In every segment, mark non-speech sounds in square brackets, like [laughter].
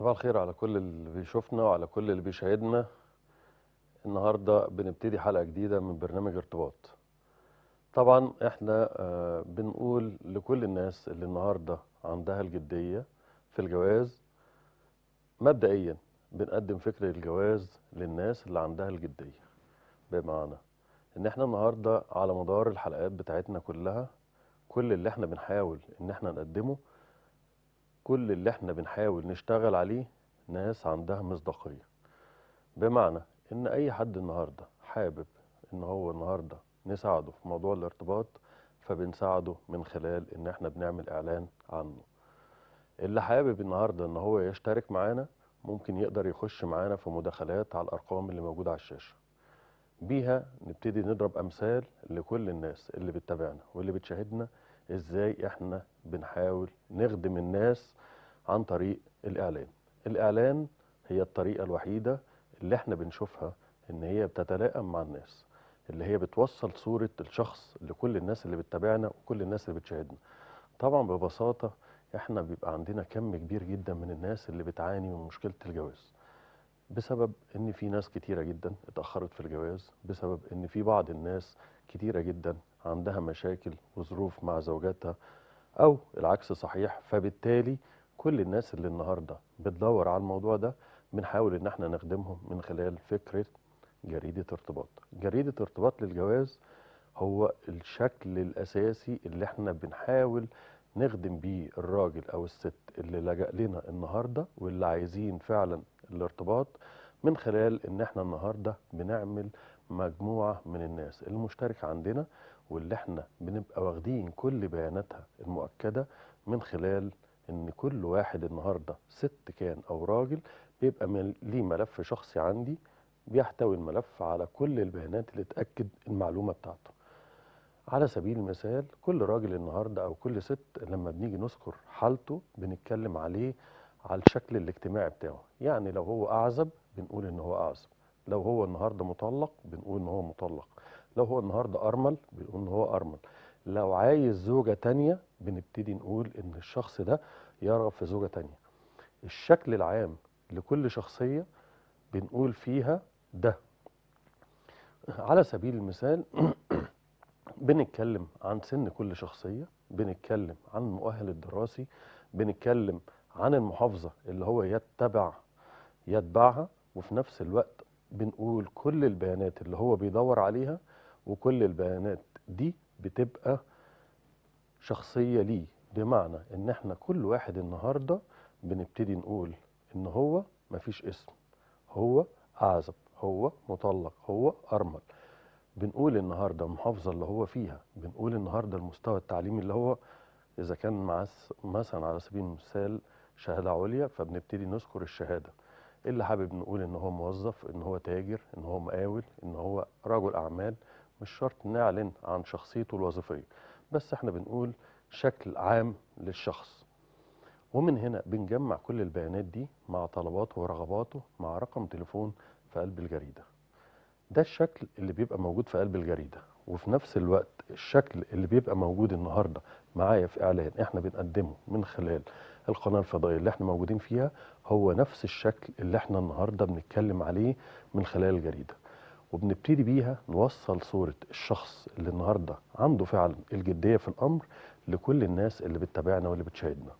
صباح الخير على كل اللي بيشوفنا وعلى كل اللي بيشاهدنا النهاردة بنبتدي حلقة جديدة من برنامج ارتباط طبعا احنا آه، بنقول لكل الناس اللي النهاردة عندها الجدية في الجواز مبدئيا بنقدم فكرة الجواز للناس اللي عندها الجدية بمعنى ان احنا النهاردة على مدار الحلقات بتاعتنا كلها كل اللي احنا بنحاول ان احنا نقدمه كل اللي احنا بنحاول نشتغل عليه ناس عندها مصداقية بمعنى ان اي حد النهاردة حابب ان هو النهاردة نساعده في موضوع الارتباط فبنساعده من خلال ان احنا بنعمل اعلان عنه اللي حابب النهاردة ان هو يشترك معانا ممكن يقدر يخش معانا في مداخلات على الارقام اللي موجودة على الشاشة بيها نبتدي نضرب امثال لكل الناس اللي بتتابعنا واللي بتشاهدنا ازاي احنا بنحاول نخدم الناس عن طريق الاعلان الاعلان هي الطريقه الوحيده اللي احنا بنشوفها ان هي بتتلائم مع الناس اللي هي بتوصل صوره الشخص لكل الناس اللي بتتابعنا وكل الناس اللي بتشاهدنا طبعا ببساطه احنا بيبقى عندنا كم كبير جدا من الناس اللي بتعاني من مشكله الجواز بسبب ان في ناس كتيره جدا اتاخرت في الجواز بسبب ان في بعض الناس كتيره جدا عندها مشاكل وظروف مع زوجاتها أو العكس صحيح فبالتالي كل الناس اللي النهاردة بتدور على الموضوع ده بنحاول إن احنا نخدمهم من خلال فكرة جريدة ارتباط جريدة ارتباط للجواز هو الشكل الأساسي اللي احنا بنحاول نخدم بيه الراجل أو الست اللي لجأ لنا النهاردة واللي عايزين فعلا الارتباط من خلال إن احنا النهاردة بنعمل مجموعة من الناس المشتركه عندنا واللي احنا بنبقى واخدين كل بياناتها المؤكدة من خلال ان كل واحد النهاردة ست كان او راجل بيبقى ليه ملف شخصي عندي بيحتوي الملف على كل البيانات اللي تأكد المعلومة بتاعته على سبيل المثال كل راجل النهاردة أو كل ست لما بنيجي نذكر حالته بنتكلم عليه على الشكل الاجتماعي بتاعه يعني لو هو أعزب بنقول إن هو أعزب لو هو النهاردة مطلق بنقول إن هو مطلق لو هو النهارده ارمل بنقول ان هو ارمل لو عايز زوجه تانية بنبتدي نقول ان الشخص ده يرغب في زوجه تانية الشكل العام لكل شخصيه بنقول فيها ده على سبيل المثال [coughs] بنتكلم عن سن كل شخصيه بنتكلم عن المؤهل الدراسي بنتكلم عن المحافظه اللي هو يتبع يتبعها وفي نفس الوقت بنقول كل البيانات اللي هو بيدور عليها وكل البيانات دي بتبقى شخصية ليه بمعنى ان احنا كل واحد النهاردة بنبتدي نقول ان هو مفيش اسم هو اعزب هو مطلق هو ارمل بنقول النهارده المحافظه اللي هو فيها بنقول النهارده المستوى التعليمي اللي هو اذا كان مع مثلا على سبيل المثال شهاده عليا فبنبتدي نذكر الشهاده اللي حابب نقول ان هو موظف ان هو تاجر ان هو مقاول ان هو رجل اعمال مش شرط نعلن عن شخصيته الوظيفيه بس احنا بنقول شكل عام للشخص ومن هنا بنجمع كل البيانات دي مع طلباته ورغباته مع رقم تليفون في قلب الجريده ده الشكل اللي بيبقى موجود في قلب الجريده وفي نفس الوقت الشكل اللي بيبقى موجود النهارده معايا في اعلان احنا بنقدمه من خلال القناه الفضائيه اللي احنا موجودين فيها هو نفس الشكل اللي احنا النهارده بنتكلم عليه من خلال الجريده وبنبتدي بيها نوصل صورة الشخص اللي النهاردة عنده فعلا الجدية في الأمر لكل الناس اللي بتتابعنا واللي بتشاهدنا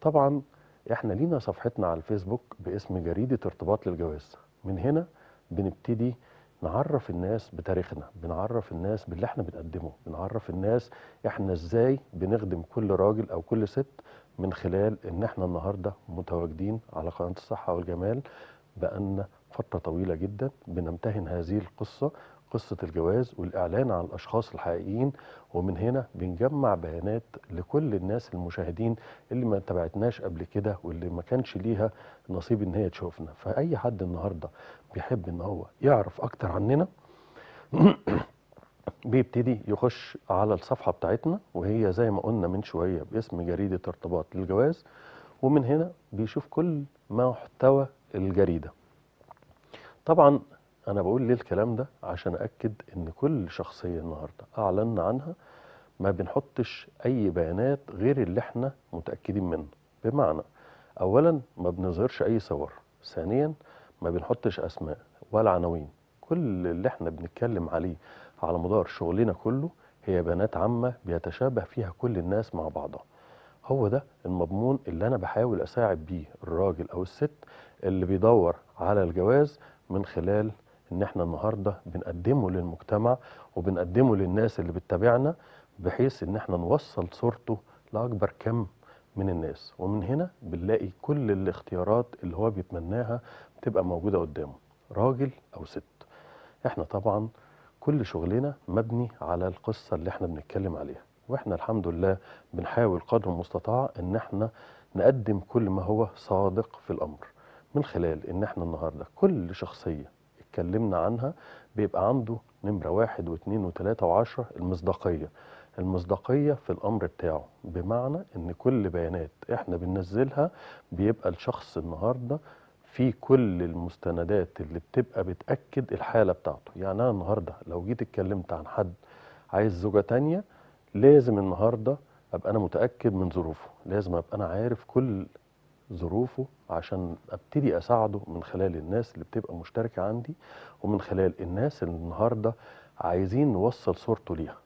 طبعا احنا لينا صفحتنا على الفيسبوك باسم جريدة ارتباط للجواز من هنا بنبتدي نعرف الناس بتاريخنا بنعرف الناس باللي احنا بنقدمه بنعرف الناس احنا ازاي بنخدم كل راجل او كل ست من خلال ان احنا النهاردة متواجدين على قناة الصحة والجمال بقالنا فترة طويلة جدا بنمتهن هذه القصة قصة الجواز والإعلان عن الأشخاص الحقيقيين ومن هنا بنجمع بيانات لكل الناس المشاهدين اللي ما تابعتناش قبل كده واللي ما كانش ليها نصيب إن هي تشوفنا فأي حد النهاردة بيحب إن هو يعرف أكتر عننا [clears throat] بيبتدي يخش على الصفحة بتاعتنا وهي زي ما قلنا من شوية باسم جريدة ارتباط للجواز ومن هنا بيشوف كل محتوى الجريدة طبعا أنا بقول ليه الكلام ده عشان أكد إن كل شخصية النهاردة أعلنا عنها ما بنحطش أي بيانات غير اللي إحنا متأكدين منه بمعنى أولا ما بنظهرش أي صور ثانيا ما بنحطش أسماء ولا عناوين كل اللي إحنا بنتكلم عليه على مدار شغلنا كله هي بيانات عامة بيتشابه فيها كل الناس مع بعضها هو ده المضمون اللي أنا بحاول أساعد بيه الراجل أو الست اللي بيدور على الجواز من خلال ان احنا النهارده بنقدمه للمجتمع وبنقدمه للناس اللي بتتابعنا بحيث ان احنا نوصل صورته لاكبر كم من الناس ومن هنا بنلاقي كل الاختيارات اللي هو بيتمناها بتبقى موجوده قدامه راجل او ست احنا طبعا كل شغلنا مبني على القصه اللي احنا بنتكلم عليها واحنا الحمد لله بنحاول قدر المستطاع ان احنا نقدم كل ما هو صادق في الامر من خلال ان احنا النهارده كل شخصيه اتكلمنا عنها بيبقى عنده نمره واحد واثنين وثلاثه وعشره المصداقيه المصداقية في الأمر بتاعه بمعنى إن كل بيانات إحنا بننزلها بيبقى الشخص النهاردة في كل المستندات اللي بتبقى بتأكد الحالة بتاعته يعني أنا النهاردة لو جيت اتكلمت عن حد عايز زوجة تانية لازم النهاردة أبقى أنا متأكد من ظروفه لازم أبقى أنا عارف كل ظروفه عشان ابتدي اساعده من خلال الناس اللي بتبقى مشتركه عندي ومن خلال الناس اللي النهارده عايزين نوصل صورته ليها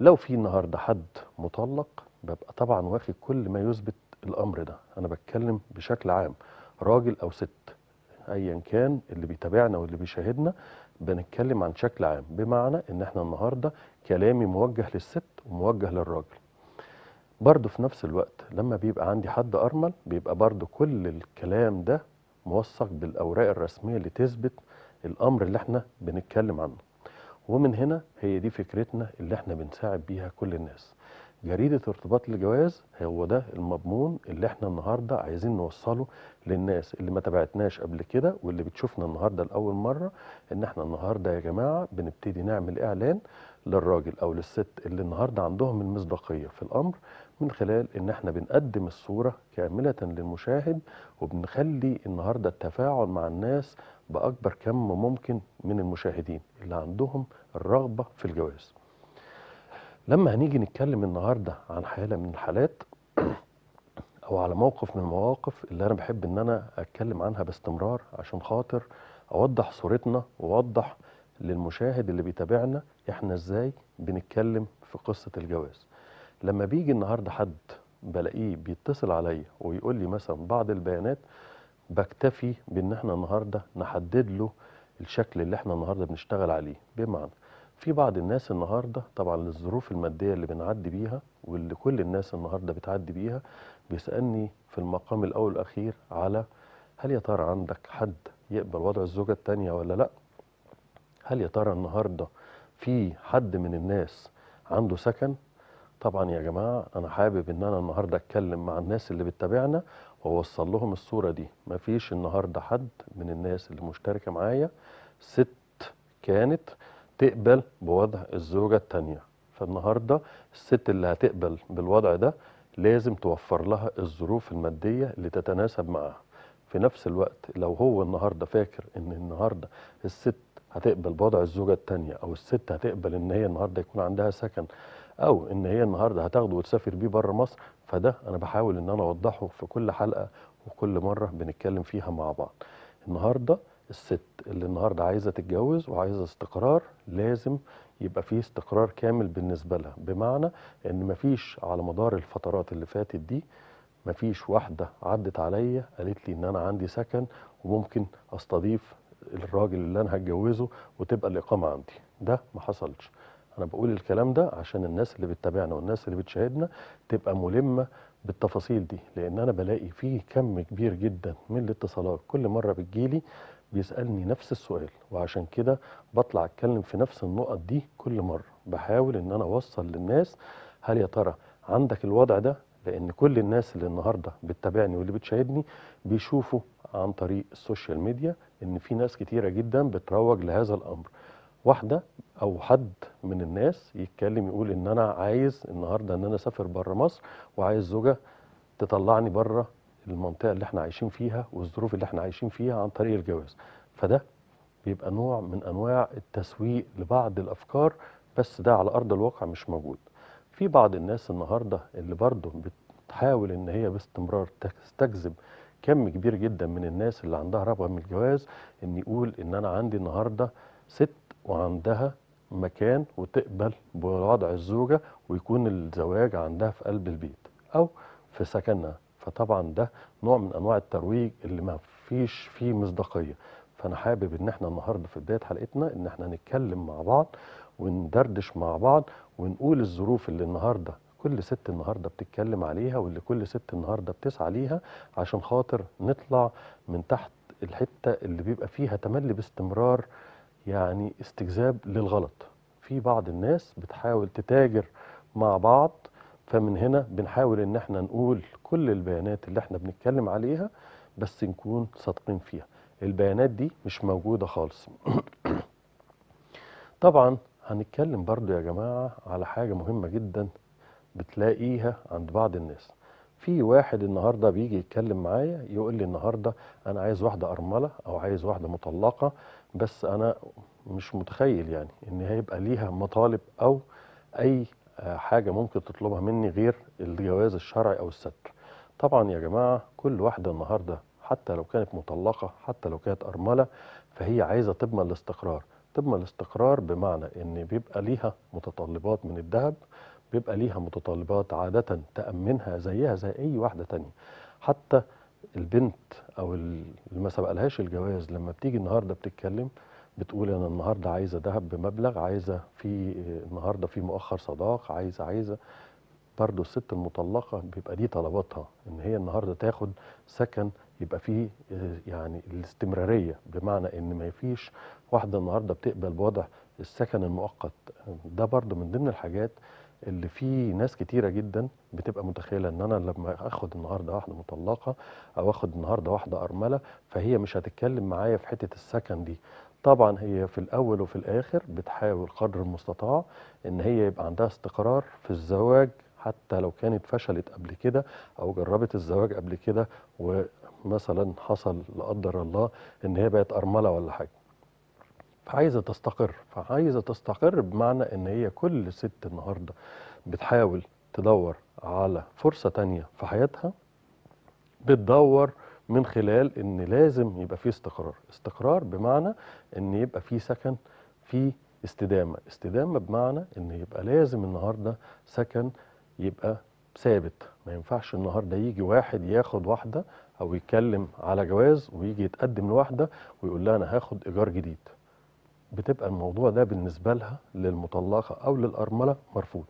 لو في النهارده حد مطلق ببقى طبعا واخد كل ما يثبت الامر ده انا بتكلم بشكل عام راجل او ست ايا كان اللي بيتابعنا واللي بيشاهدنا بنتكلم عن شكل عام بمعنى ان احنا النهارده كلامي موجه للست وموجه للراجل برضه في نفس الوقت لما بيبقى عندي حد أرمل بيبقى برضه كل الكلام ده موثق بالأوراق الرسمية اللي تثبت الأمر اللي احنا بنتكلم عنه ومن هنا هي دي فكرتنا اللي احنا بنساعد بيها كل الناس جريدة ارتباط الجواز هو ده المضمون اللي احنا النهاردة عايزين نوصله للناس اللي ما تبعتناش قبل كده واللي بتشوفنا النهاردة لأول مرة ان احنا النهاردة يا جماعة بنبتدي نعمل اعلان للراجل او للست اللي النهارده عندهم المصداقيه في الامر من خلال ان احنا بنقدم الصوره كامله للمشاهد وبنخلي النهارده التفاعل مع الناس باكبر كم ممكن من المشاهدين اللي عندهم الرغبه في الجواز. لما هنيجي نتكلم النهارده عن حاله من الحالات [clears throat] او على موقف من المواقف اللي انا بحب ان انا اتكلم عنها باستمرار عشان خاطر اوضح صورتنا واوضح للمشاهد اللي بيتابعنا احنا ازاي بنتكلم في قصه الجواز لما بيجي النهارده حد بلاقيه بيتصل عليا ويقول لي مثلا بعض البيانات بكتفي بان احنا النهارده نحدد له الشكل اللي احنا النهارده بنشتغل عليه بمعنى في بعض الناس النهارده طبعا للظروف الماديه اللي بنعدي بيها واللي كل الناس النهارده بتعدي بيها بيسالني في المقام الاول والاخير على هل يا ترى عندك حد يقبل وضع الزوجه الثانيه ولا لا هل يا ترى النهارده في حد من الناس عنده سكن طبعا يا جماعه انا حابب ان انا النهارده اتكلم مع الناس اللي بتتابعنا واوصل لهم الصوره دي مفيش النهارده حد من الناس اللي مشتركه معايا ست كانت تقبل بوضع الزوجه الثانيه فالنهارده الست اللي هتقبل بالوضع ده لازم توفر لها الظروف الماديه اللي تتناسب معاها في نفس الوقت لو هو النهارده فاكر ان النهارده الست هتقبل بوضع الزوجه التانية او الست هتقبل ان هي النهارده يكون عندها سكن او ان هي النهارده هتاخده وتسافر بيه بره مصر فده انا بحاول ان انا اوضحه في كل حلقه وكل مره بنتكلم فيها مع بعض النهارده الست اللي النهارده عايزه تتجوز وعايزه استقرار لازم يبقى فيه استقرار كامل بالنسبه لها بمعنى ان مفيش على مدار الفترات اللي فاتت دي مفيش واحده عدت عليا قالت لي ان انا عندي سكن وممكن استضيف الراجل اللي انا هتجوزه وتبقى الاقامه عندي ده ما حصلش انا بقول الكلام ده عشان الناس اللي بتتابعنا والناس اللي بتشاهدنا تبقى ملمه بالتفاصيل دي لان انا بلاقي فيه كم كبير جدا من الاتصالات كل مره بتجيلي بيسالني نفس السؤال وعشان كده بطلع اتكلم في نفس النقط دي كل مره بحاول ان انا اوصل للناس هل يا ترى عندك الوضع ده لان كل الناس اللي النهارده بتتابعني واللي بتشاهدني بيشوفوا عن طريق السوشيال ميديا ان في ناس كتيره جدا بتروج لهذا الامر واحده او حد من الناس يتكلم يقول ان انا عايز النهارده ان انا اسافر بره مصر وعايز زوجه تطلعني بره المنطقه اللي احنا عايشين فيها والظروف اللي احنا عايشين فيها عن طريق الجواز فده بيبقى نوع من انواع التسويق لبعض الافكار بس ده على ارض الواقع مش موجود في بعض الناس النهارده اللي برضه بتحاول ان هي باستمرار تستجذب كم كبير جدا من الناس اللي عندها رغبه من الجواز ان يقول ان انا عندي النهارده ست وعندها مكان وتقبل بوضع الزوجه ويكون الزواج عندها في قلب البيت او في سكنها فطبعا ده نوع من انواع الترويج اللي ما فيش فيه مصداقيه فانا حابب ان احنا النهارده في بدايه حلقتنا ان احنا نتكلم مع بعض وندردش مع بعض ونقول الظروف اللي النهارده كل ست النهارده بتتكلم عليها واللي كل ست النهارده بتسعى ليها عشان خاطر نطلع من تحت الحته اللي بيبقى فيها تملي باستمرار يعني استجذاب للغلط في بعض الناس بتحاول تتاجر مع بعض فمن هنا بنحاول ان احنا نقول كل البيانات اللي احنا بنتكلم عليها بس نكون صادقين فيها البيانات دي مش موجوده خالص [coughs] طبعا هنتكلم برضو يا جماعة على حاجة مهمة جدا بتلاقيها عند بعض الناس في واحد النهارده بيجي يتكلم معايا يقول لي النهارده انا عايز واحده ارمله او عايز واحده مطلقه بس انا مش متخيل يعني ان هيبقى ليها مطالب او اي حاجه ممكن تطلبها مني غير الجواز الشرعي او الستر طبعا يا جماعه كل واحده النهارده حتى لو كانت مطلقه حتى لو كانت ارمله فهي عايزه تضمن الاستقرار طب الاستقرار بمعنى ان بيبقى ليها متطلبات من الذهب بيبقى ليها متطلبات عادة تأمنها زيها زي أي واحدة تانية حتى البنت أو اللي ما سبقلهاش الجواز لما بتيجي النهاردة بتتكلم بتقول أنا النهاردة عايزة ذهب بمبلغ عايزة في النهاردة في مؤخر صداق عايزة عايزة برضو الست المطلقة بيبقى دي طلباتها إن هي النهاردة تاخد سكن يبقى فيه آه، يعني الاستمراريه بمعنى ان ما فيش واحده النهارده بتقبل بوضع السكن المؤقت ده برضو من ضمن الحاجات اللي في ناس كتيره جدا بتبقى متخيله ان انا لما اخد النهارده واحده مطلقه او اخد النهارده واحده ارمله فهي مش هتتكلم معايا في حته السكن دي طبعا هي في الاول وفي الاخر بتحاول قدر المستطاع ان هي يبقى عندها استقرار في الزواج حتى لو كانت فشلت قبل كده او جربت الزواج قبل كده مثلا حصل لا قدر الله ان هي بقت ارمله ولا حاجه فعايزه تستقر فعايزه تستقر بمعنى ان هي كل ست النهارده بتحاول تدور على فرصه تانية في حياتها بتدور من خلال ان لازم يبقى في استقرار استقرار بمعنى ان يبقى في سكن في استدامه استدامه بمعنى ان يبقى لازم النهارده سكن يبقى ثابت ما ينفعش النهارده يجي واحد ياخد واحده او يتكلم على جواز ويجي يتقدم لواحده ويقول لها انا هاخد ايجار جديد بتبقى الموضوع ده بالنسبه لها للمطلقه او للارمله مرفوض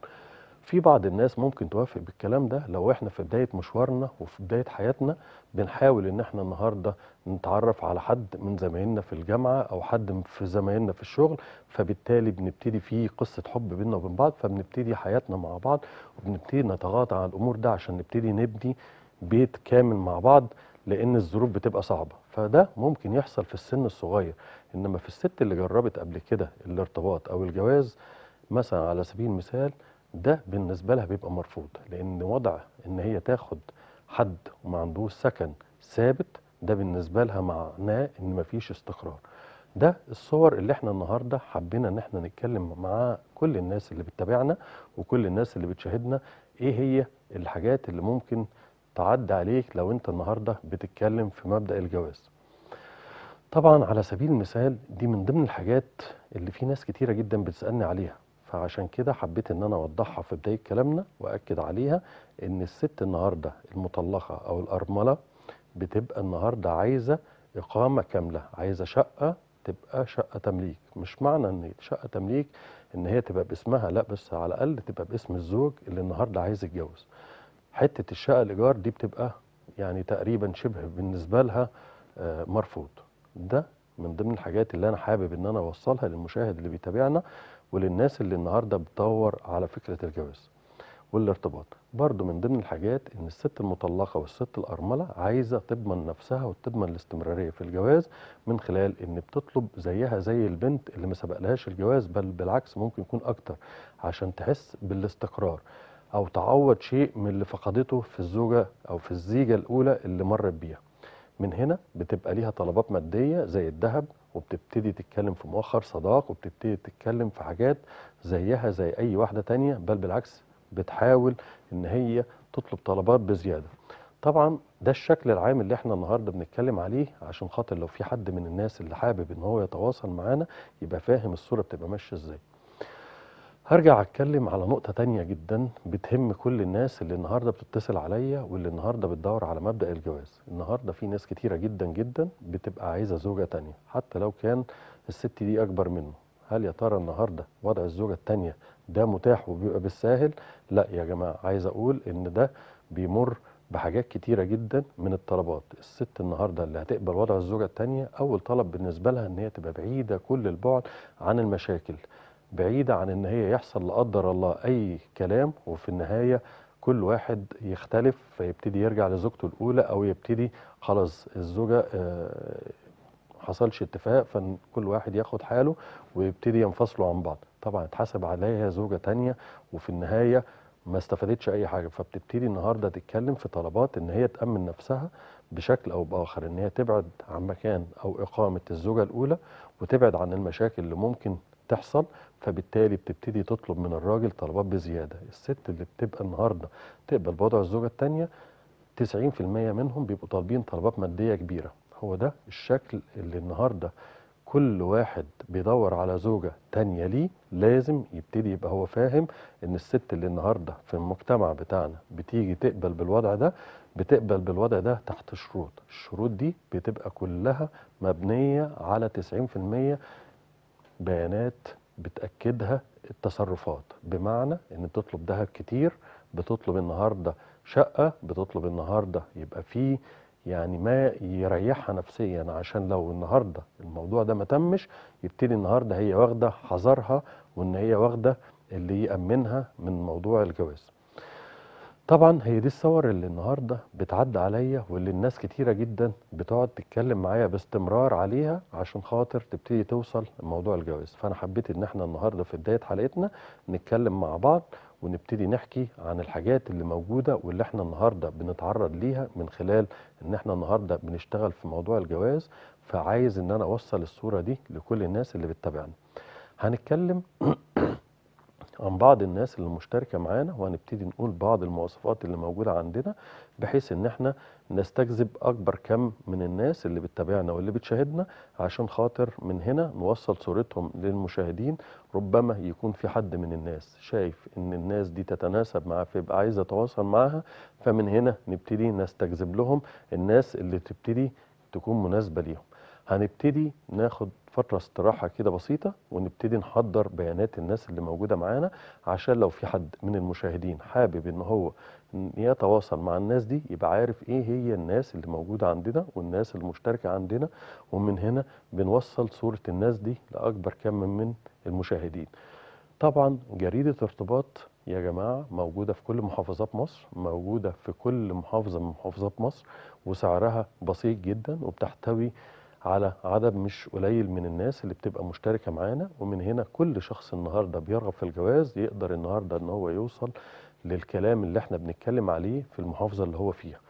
في بعض الناس ممكن توافق بالكلام ده لو احنا في بدايه مشوارنا وفي بدايه حياتنا بنحاول ان احنا النهارده نتعرف على حد من زمايلنا في الجامعه او حد في زمايلنا في الشغل فبالتالي بنبتدي في قصه حب بينا وبين بعض فبنبتدي حياتنا مع بعض وبنبتدي نتغاضى عن الامور ده عشان نبتدي نبني بيت كامل مع بعض لان الظروف بتبقى صعبه فده ممكن يحصل في السن الصغير انما في الست اللي جربت قبل كده الارتباط او الجواز مثلا على سبيل المثال ده بالنسبه لها بيبقى مرفوض لان وضع ان هي تاخد حد وما عندوش سكن ثابت ده بالنسبه لها معناه ان مفيش استقرار ده الصور اللي احنا النهارده حبينا ان احنا نتكلم مع كل الناس اللي بتتابعنا وكل الناس اللي بتشاهدنا ايه هي الحاجات اللي ممكن تعدي عليك لو انت النهارده بتتكلم في مبدا الجواز طبعا على سبيل المثال دي من ضمن الحاجات اللي في ناس كتيره جدا بتسالني عليها فعشان كده حبيت ان انا اوضحها في بدايه كلامنا واكد عليها ان الست النهارده المطلقه او الارمله بتبقى النهارده عايزه اقامه كامله عايزه شقه تبقى شقه تمليك مش معنى ان شقه تمليك ان هي تبقى باسمها لا بس على الاقل تبقى باسم الزوج اللي النهارده عايز يتجوز حته الشقه الايجار دي بتبقى يعني تقريبا شبه بالنسبه لها آه، مرفوض ده من ضمن الحاجات اللي انا حابب ان انا اوصلها للمشاهد اللي بيتابعنا وللناس اللي النهارده بتدور على فكره الجواز والارتباط برضو من ضمن الحاجات ان الست المطلقه والست الارمله عايزه تضمن نفسها وتضمن الاستمراريه في الجواز من خلال ان بتطلب زيها زي البنت اللي ما سبقلهاش الجواز بل بالعكس ممكن يكون اكتر عشان تحس بالاستقرار او تعوض شيء من اللي فقدته في الزوجه او في الزيجه الاولى اللي مرت بيها من هنا بتبقى ليها طلبات ماديه زي الذهب وبتبتدي تتكلم في مؤخر صداق وبتبتدي تتكلم في حاجات زيها زي اي واحده تانية بل بالعكس بتحاول ان هي تطلب طلبات بزياده طبعا ده الشكل العام اللي احنا النهارده بنتكلم عليه عشان خاطر لو في حد من الناس اللي حابب ان هو يتواصل معانا يبقى فاهم الصوره بتبقى ماشيه ازاي هرجع أتكلم على نقطة تانية جدًا بتهم كل الناس اللي النهارده بتتصل عليّا واللي النهارده بتدوّر على مبدأ الجواز، النهارده في ناس كتيرة جدًا، جدًا بتبقى عايزة زوجة تانية حتى لو كان الست دي أكبر منه، هل يا ترى النهارده وضع الزوجة التانية ده متاح وبيبقى بالساهل؟ لأ يا جماعة، عايز أقول إن ده بيمُر بحاجات كتيرة جدًا من الطلبات، الست النهارده اللي هتقبل وضع الزوجة التانية أول طلب بالنسبة لها إن هي تبقى بعيدة كل البُعد عن المشاكل. بعيدة عن ان هي يحصل لا قدر الله اي كلام وفي النهاية كل واحد يختلف فيبتدي يرجع لزوجته الاولى او يبتدي خلاص الزوجة آه، حصلش اتفاق فكل واحد ياخد حاله ويبتدي ينفصلوا عن بعض طبعا اتحسب عليها زوجة تانية وفي النهاية ما استفادتش اي حاجه فبتبتدي النهارده تتكلم في طلبات ان هي تامن نفسها بشكل او باخر ان هي تبعد عن مكان او اقامه الزوجه الاولى وتبعد عن المشاكل اللي ممكن تحصل فبالتالي بتبتدي تطلب من الراجل طلبات بزياده الست اللي بتبقى النهارده تقبل بوضع الزوجه الثانيه 90% منهم بيبقوا طالبين طلبات ماديه كبيره هو ده الشكل اللي النهارده كل واحد بيدور على زوجه تانية ليه لازم يبتدي يبقى هو فاهم ان الست اللي النهارده في المجتمع بتاعنا بتيجي تقبل بالوضع ده بتقبل بالوضع ده تحت شروط الشروط دي بتبقى كلها مبنيه على 90% بيانات بتأكدها التصرفات بمعنى ان بتطلب ذهب كتير بتطلب النهارده شقه بتطلب النهارده يبقى فيه يعني ما يريحها نفسيا عشان لو النهارده الموضوع ده ما تمش يبتدي النهارده هي واخده حذرها وان هي واخده اللي يأمنها من موضوع الجواز طبعًا هي دي الصور اللي النهارده بتعدّي عليّا، واللي الناس كتيرة جدًا بتقعد تتكلّم معايا باستمرار عليها، عشان خاطر تبتدي توصل لموضوع الجواز، فأنا حبّيت إن إحنا النهارده في بداية حلقتنا نتكلّم مع بعض، ونبتدي نحكي عن الحاجات اللي موجودة، واللي إحنا النهارده بنتعرّض ليها من خلال إن إحنا النهارده بنشتغل في موضوع الجواز، فعايز إن أنا أوصّل الصورة دي لكل الناس اللي بتتابعنا هنتكلّم [clears throat] عن بعض الناس اللي مشتركه معانا وهنبتدي نقول بعض المواصفات اللي موجوده عندنا بحيث ان احنا نستجذب اكبر كم من الناس اللي بتتابعنا واللي بتشاهدنا عشان خاطر من هنا نوصل صورتهم للمشاهدين ربما يكون في حد من الناس شايف ان الناس دي تتناسب معاه فيبقى عايز يتواصل معاها فمن هنا نبتدي نستجذب لهم الناس اللي تبتدي تكون مناسبه ليهم هنبتدي ناخد فترة استراحة كده بسيطة ونبتدي نحضر بيانات الناس اللي موجودة معانا عشان لو في حد من المشاهدين حابب ان هو يتواصل مع الناس دي يبقى عارف ايه هي الناس اللي موجودة عندنا والناس المشتركة عندنا ومن هنا بنوصل صورة الناس دي لأكبر كم من المشاهدين طبعا جريدة ارتباط يا جماعة موجودة في كل محافظات مصر موجودة في كل محافظة من محافظات مصر وسعرها بسيط جدا وبتحتوي على عدد مش قليل من الناس اللي بتبقى مشتركه معانا ومن هنا كل شخص النهارده بيرغب في الجواز يقدر النهارده ان هو يوصل للكلام اللي احنا بنتكلم عليه في المحافظه اللي هو فيها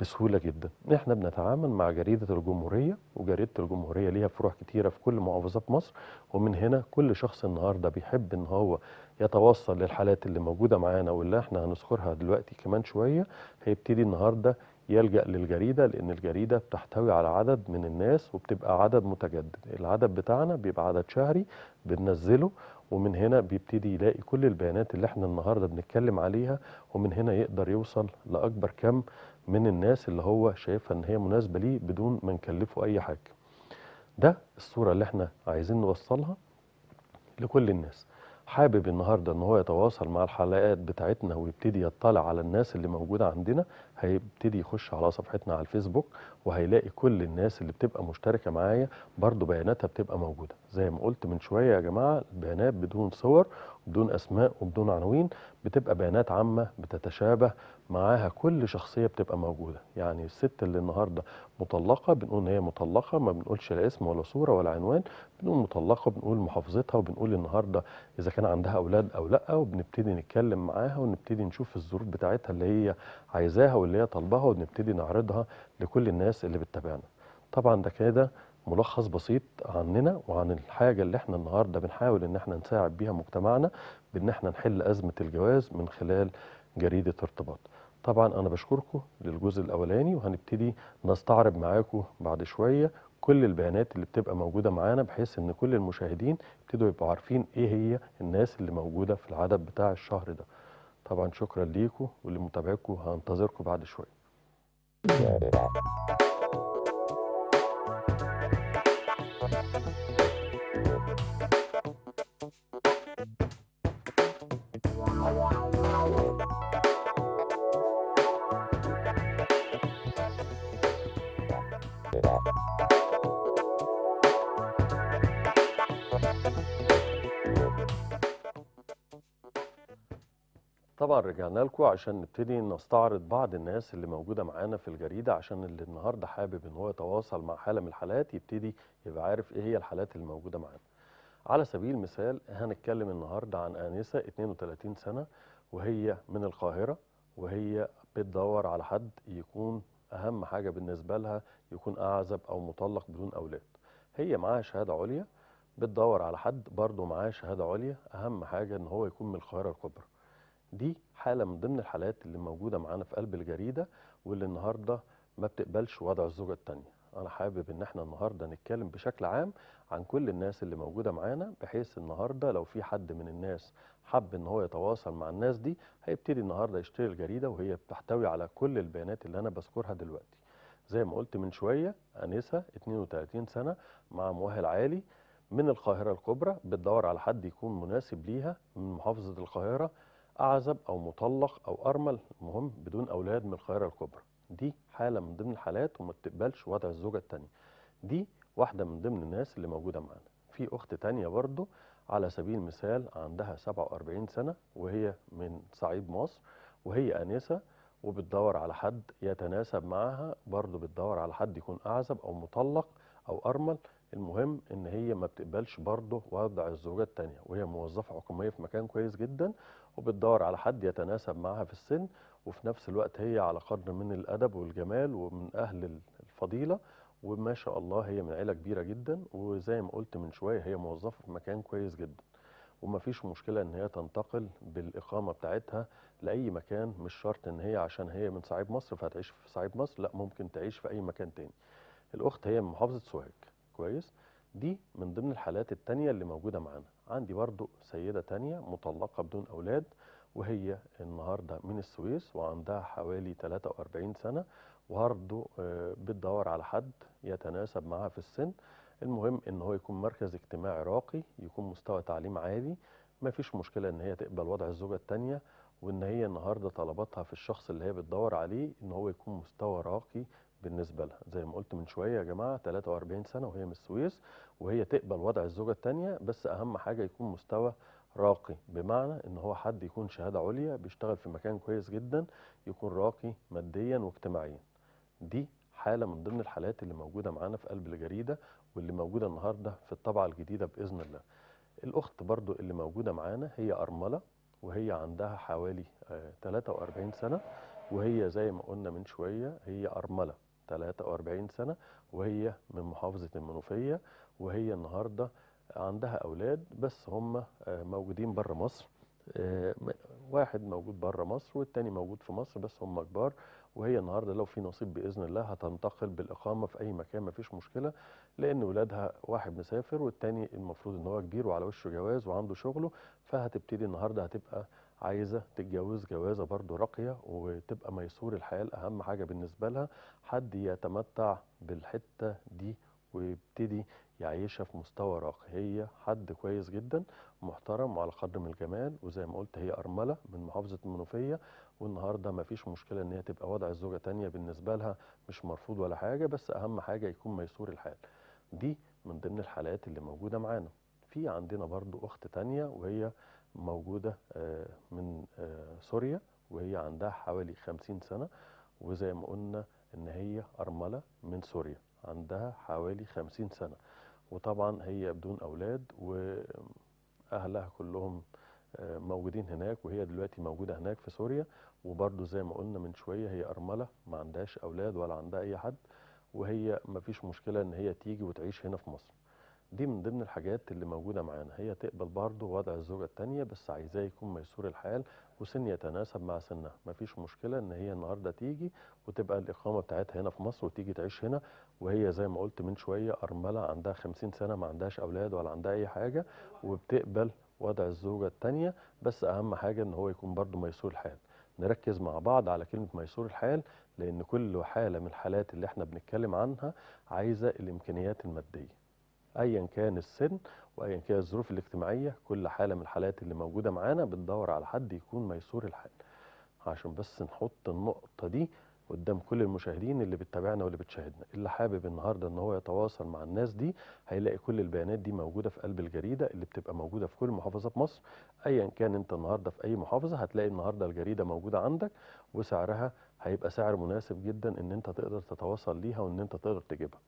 بسهوله جدا احنا بنتعامل مع جريده الجمهوريه وجريده الجمهوريه ليها فروع كتيره في كل محافظات مصر ومن هنا كل شخص النهارده بيحب ان هو يتوصل للحالات اللي موجوده معانا واللي احنا هنذكرها دلوقتي كمان شويه هيبتدي النهارده يلجأ للجريدة لأن الجريدة بتحتوي على عدد من الناس وبتبقى عدد متجدد العدد بتاعنا بيبقى عدد شهري بننزله ومن هنا بيبتدي يلاقي كل البيانات اللي احنا النهاردة بنتكلم عليها ومن هنا يقدر يوصل لأكبر كم من الناس اللي هو شايفها ان هي مناسبة ليه بدون ما نكلفه أي حاجة ده الصورة اللي احنا عايزين نوصلها لكل الناس حابب النهارده ان هو يتواصل مع الحلقات بتاعتنا ويبتدي يطلع على الناس اللي موجوده عندنا هيبتدي يخش على صفحتنا على الفيسبوك وهيلاقي كل الناس اللي بتبقى مشتركه معايا برضو بياناتها بتبقى موجوده زي ما قلت من شويه يا جماعه البيانات بدون صور وبدون اسماء وبدون عناوين بتبقى بيانات عامه بتتشابه معاها كل شخصيه بتبقى موجوده يعني الست اللي النهارده مطلقه بنقول ان هي مطلقه ما بنقولش لا اسم ولا صوره ولا عنوان بنقول مطلقه بنقول محافظتها وبنقول النهارده اذا كان عندها اولاد او لا وبنبتدي نتكلم معاها ونبتدي نشوف الظروف بتاعتها اللي هي عايزاها واللي هي طالباها ونبتدي نعرضها لكل الناس اللي بتتابعنا طبعا ده كده ملخص بسيط عننا وعن الحاجة اللي احنا النهاردة بنحاول ان احنا نساعد بيها مجتمعنا بان احنا نحل أزمة الجواز من خلال جريدة ارتباط طبعا انا بشكركم للجزء الاولاني وهنبتدي نستعرض معاكم بعد شويه كل البيانات اللي بتبقى موجوده معانا بحيث ان كل المشاهدين يبتدوا يبقوا عارفين ايه هي الناس اللي موجوده في العدد بتاع الشهر ده طبعا شكرا ليكم ولمتابعتكم هنتظركم بعد شويه رجعنا لكم عشان نبتدي نستعرض بعض الناس اللي موجودة معانا في الجريدة عشان اللي النهاردة حابب ان هو يتواصل مع حالة من الحالات يبتدي يبقى عارف ايه هي الحالات اللي موجودة معانا على سبيل المثال هنتكلم النهاردة عن آنسة 32 سنة وهي من القاهرة وهي بتدور على حد يكون أهم حاجة بالنسبة لها يكون أعزب أو مطلق بدون أولاد هي معاها شهادة عليا بتدور على حد برضه معاه شهادة عليا أهم حاجة إن هو يكون من القاهرة الكبرى دي حاله من ضمن الحالات اللي موجوده معانا في قلب الجريده واللي النهارده ما بتقبلش وضع الزوجه الثانيه انا حابب ان احنا النهارده نتكلم بشكل عام عن كل الناس اللي موجوده معانا بحيث النهارده لو في حد من الناس حب ان هو يتواصل مع الناس دي هيبتدي النهارده يشتري الجريده وهي بتحتوي على كل البيانات اللي انا بذكرها دلوقتي زي ما قلت من شويه انسه 32 سنه مع مؤهل عالي من القاهره الكبرى بتدور على حد يكون مناسب ليها من محافظه القاهره أعزب أو مطلق أو أرمل المهم بدون أولاد من الخيرة الكبرى دي حالة من ضمن الحالات وما بتقبلش وضع الزوجة التانية دي واحدة من ضمن الناس اللي موجودة معانا في أخت تانية برضو على سبيل المثال عندها 47 سنة وهي من صعيد مصر وهي أنسة وبتدور على حد يتناسب معها برضو بتدور على حد يكون أعزب أو مطلق أو أرمل المهم ان هي ما بتقبلش برضه وضع الزوجه التانية وهي موظفة حكومية في مكان كويس جدا وبتدور على حد يتناسب معها في السن وفي نفس الوقت هي على قدر من الأدب والجمال ومن أهل الفضيلة وما شاء الله هي من عيلة كبيرة جدا وزي ما قلت من شوية هي موظفة في مكان كويس جدا وما فيش مشكلة ان هي تنتقل بالإقامة بتاعتها لأي مكان مش شرط ان هي عشان هي من صعيد مصر فهتعيش في صعيد مصر لا ممكن تعيش في أي مكان تاني الأخت هي من محافظة سوهاج كويس دي من ضمن الحالات التانية اللي موجودة معانا عندي برضو سيدة تانية مطلقة بدون أولاد وهي النهاردة من السويس وعندها حوالي 43 سنة وبرضه آه، بتدور على حد يتناسب معها في السن المهم ان هو يكون مركز اجتماعي راقي يكون مستوى تعليم عالي ما فيش مشكلة ان هي تقبل وضع الزوجة التانية وان هي النهاردة طلباتها في الشخص اللي هي بتدور عليه ان هو يكون مستوى راقي بالنسبة لها زي ما قلت من شوية يا جماعة 43 سنة وهي من السويس وهي تقبل وضع الزوجة الثانية بس أهم حاجة يكون مستوى راقي بمعنى ان هو حد يكون شهادة عليا بيشتغل في مكان كويس جدا يكون راقي ماديا واجتماعيا دي حالة من ضمن الحالات اللي موجودة معانا في قلب الجريدة واللي موجودة النهاردة في الطبعة الجديدة بإذن الله الأخت برضو اللي موجودة معانا هي أرملة وهي عندها حوالي 43 آه، سنة وهي زي ما قلنا من شوية هي أرملة 43 سنة وهي من محافظة المنوفية وهي النهاردة عندها أولاد بس هم آه، موجودين بره مصر آه، واحد موجود بره مصر والتاني موجود في مصر بس هم كبار وهي النهارده لو في نصيب باذن الله هتنتقل بالاقامه في اي مكان مفيش مشكله لان ولادها واحد مسافر والتاني المفروض ان هو كبير وعلى وشه جواز وعنده شغله فهتبتدي النهارده هتبقى عايزه تتجوز جوازه برضو راقيه وتبقى ميسور الحياه الاهم حاجه بالنسبه لها حد يتمتع بالحته دي ويبتدي يعيشها في مستوى راقي هي حد كويس جدا محترم وعلى قدر من الجمال وزي ما قلت هي أرملة من محافظة المنوفية والنهاردة مفيش مشكلة إن هي تبقى وضع الزوجة تانية بالنسبة لها مش مرفوض ولا حاجة بس أهم حاجة يكون ميسور الحال دي من ضمن الحالات اللي موجودة معانا في عندنا برضو أخت تانية وهي موجودة آه، من آه، سوريا وهي عندها حوالي خمسين سنة وزي ما قلنا ان هي أرملة من سوريا عندها حوالي خمسين سنة وطبعا هي بدون أولاد وأهلها كلهم آه، موجودين هناك وهي دلوقتي موجودة هناك في سوريا وبرضو زي ما قلنا من شوية هي أرملة ما عندهاش أولاد ولا عندها أي حد وهي مفيش مشكلة ان هي تيجي وتعيش هنا في مصر دي من ضمن الحاجات اللي موجودة معانا هي تقبل برضه وضع الزوجة التانية بس عايزاه يكون ميسور الحال وسن يتناسب مع سنها مفيش مشكلة ان هي النهاردة تيجي وتبقى الإقامة بتاعتها هنا في مصر وتيجي تعيش هنا وهي زي ما قلت من شوية أرملة عندها 50 سنة ما عندهاش أولاد ولا عندها أي حاجة وبتقبل وضع الزوجة التانية بس أهم حاجة ان هو يكون برضه ميسور الحال نركز مع بعض على كلمة ميسور الحال لأن كل حالة من الحالات اللي احنا بنتكلم عنها عايزة الإمكانيات المادية ايا كان السن وايا كان الظروف الاجتماعيه كل حاله من الحالات اللي موجوده معانا بندور على حد يكون ميسور الحال عشان بس نحط النقطه دي قدام كل المشاهدين اللي بتتابعنا واللي بتشاهدنا اللي حابب النهارده ان هو يتواصل مع الناس دي هيلاقي كل البيانات دي موجوده في قلب الجريده اللي بتبقى موجوده في كل محافظه في مصر ايا كان انت النهارده في اي محافظه هتلاقي النهارده الجريده موجوده عندك وسعرها هيبقى سعر مناسب جدا ان انت تقدر تتواصل ليها وان انت تقدر تجيبها